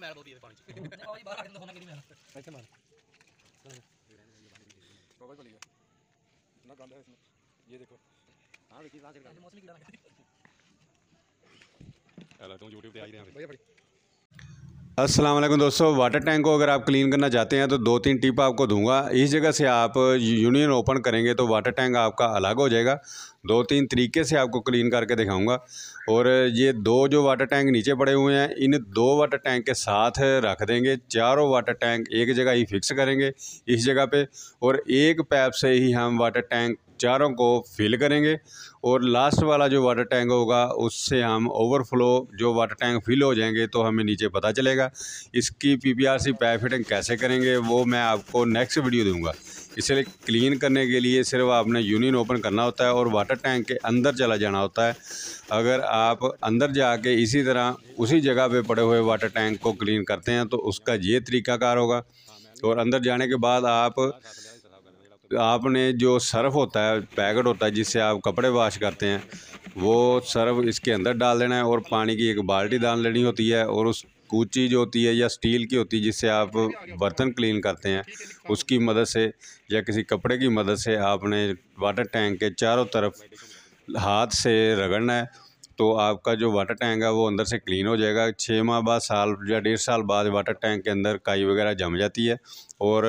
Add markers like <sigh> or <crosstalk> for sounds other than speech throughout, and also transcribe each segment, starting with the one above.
ਮੈਂ ਬਹੁਤੀ ਦੇ ਪਾਣੀ ਚ ਆ <laughs> ਜੀ ਬਾਹਰ ਆ ਕੇ ਹੋਣਾ ਕਿਹਦੀ ਮੈਂ ਇੱਥੇ ਮਾਰ ਪ੍ਰੋਬਲ ਕੋਲ ਹੀ ਨਾ ਗੰਦ ਹੈ ਇਸमें ਇਹ ਦੇਖੋ ਹਾਂ ਦੇਖੀ कहाँ से ਮੌਸਮੀ ਕੀੜਾ ਲੱਗਦਾ ਚਲੋ ਤੂੰ YouTube ਤੇ ਆਈ ਰਿਹਾ ਬਈ। ਭਈਆ अस्सलाम वालेकुम दोस्तों वाटर टैंक को अगर आप क्लीन करना चाहते हैं तो दो तीन टिप आपको दूंगा इस जगह से आप यूनियन ओपन करेंगे तो वाटर टैंक आपका अलग हो जाएगा दो तीन तरीके से आपको क्लीन करके दिखाऊंगा और ये दो जो वाटर टैंक नीचे पड़े हुए हैं इन दो वाटर टैंक के साथ रख देंगे चारों वाटर टैंक एक जगह ही फिक्स करेंगे इस जगह पर और एक पैप से ही हम वाटर टैंक चारों को फिल करेंगे और लास्ट वाला जो वाटर टैंक होगा उससे हम ओवरफ्लो जो वाटर टैंक फिल हो जाएंगे तो हमें नीचे पता चलेगा इसकी P P R C pipe fitting कैसे करेंगे वो मैं आपको नेक्स्ट वीडियो दूंगा इसलिए क्लीन करने के लिए सिर्फ आपने यूनियन ओपन करना होता है और वाटर टैंक के अंदर चला जाना होता है अगर आप अंदर जाके इसी तरह उसी जगह पर पड़े हुए वाटर टैंक को क्लीन करते हैं तो उसका ये तरीकाकार होगा और अंदर जाने के बाद आप आपने जो सर्फ़ होता है पैकेट होता है जिससे आप कपड़े वाश करते हैं वो सर्फ़ इसके अंदर डाल देना है और पानी की एक बाल्टी डाल लेनी होती है और उस कूची जो होती है या स्टील की होती है जिससे आप बर्तन क्लीन करते हैं उसकी मदद से या किसी कपड़े की मदद से आपने वाटर टैंक के चारों तरफ हाथ से रगड़ना है तो आपका जो वाटर टैंक है वो अंदर से क्लीन हो जाएगा छः माह बाद साल या डेढ़ साल बाद वाटर टैंक के अंदर काई वगैरह जम जाती है और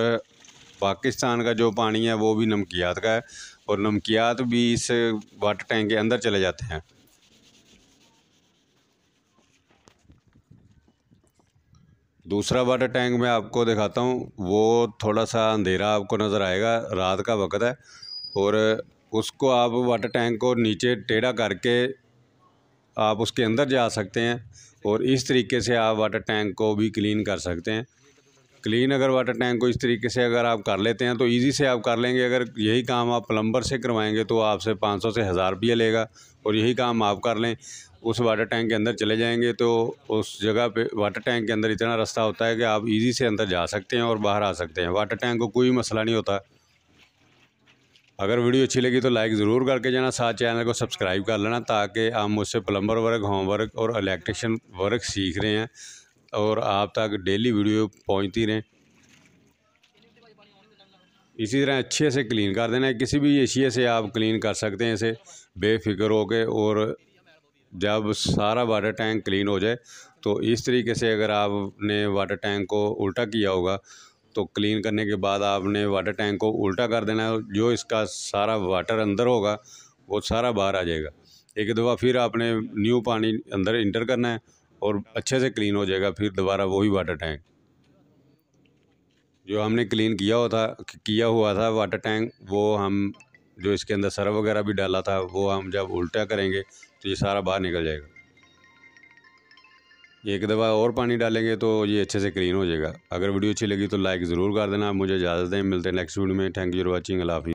पाकिस्तान का जो पानी है वो भी नमकियात का है और नमकियात भी इस वाटर टैंक के अंदर चले जाते हैं दूसरा वाटर टैंक मैं आपको दिखाता हूँ वो थोड़ा सा अंधेरा आपको नज़र आएगा रात का वक्त है और उसको आप वाटर टैंक को नीचे टेढ़ा करके आप उसके अंदर जा सकते हैं और इस तरीके से आप वाटर टैंक को भी क्लीन कर सकते हैं क्लीन अगर वाटर टैंक को इस तरीके से अगर आप कर लेते हैं तो ईजी से आप कर लेंगे अगर यही काम आप प्लम्बर से करवाएंगे तो आपसे पाँच सौ से हज़ार रुपया लेगा और यही काम आप कर लें उस वाटर टैंक के अंदर चले जाएंगे तो उस जगह पे वाटर टैंक के अंदर इतना रास्ता होता है कि आप इजी से अंदर जा सकते हैं और बाहर आ सकते हैं वाटर टैंक को कोई मसला नहीं होता अगर वीडियो अच्छी लगी तो लाइक ज़रूर करके जाना साथ चैनल को सब्सक्राइब कर लेना ताकि आप मुझसे प्लम्बर वर्क होमवर्क और इलेक्ट्रिशन वर्क सीख रहे हैं और आप तक डेली वीडियो पहुंचती रहें इसी तरह अच्छे से क्लीन कर देना है किसी भी एशिए से आप क्लीन कर सकते हैं इसे बेफिक्र होकर और जब सारा वाटर टैंक क्लीन हो जाए तो इस तरीके से अगर आपने वाटर टैंक को उल्टा किया होगा तो क्लीन करने के बाद आपने वाटर टैंक को उल्टा कर देना है जो इसका सारा वाटर अंदर होगा वो सारा बाहर आ जाएगा एक दफ़ा फिर आपने न्यू पानी अंदर इंटर करना है और हाँ। अच्छे से क्लीन हो जाएगा फिर दोबारा वही वाटर टैंक जो हमने क्लीन किया होता किया हुआ था वाटर टैंक वो हम जो इसके अंदर सरफ वगैरह भी डाला था वो हम जब उल्टा करेंगे तो ये सारा बाहर निकल जाएगा एक दफ़ा और पानी डालेंगे तो ये अच्छे से क्लीन हो जाएगा अगर वीडियो अच्छी लगी तो लाइक ज़रूर कर देना मुझे इजाज़त दें मिलते हैं नेक्स्ट वीडियो में thank you for watching Allah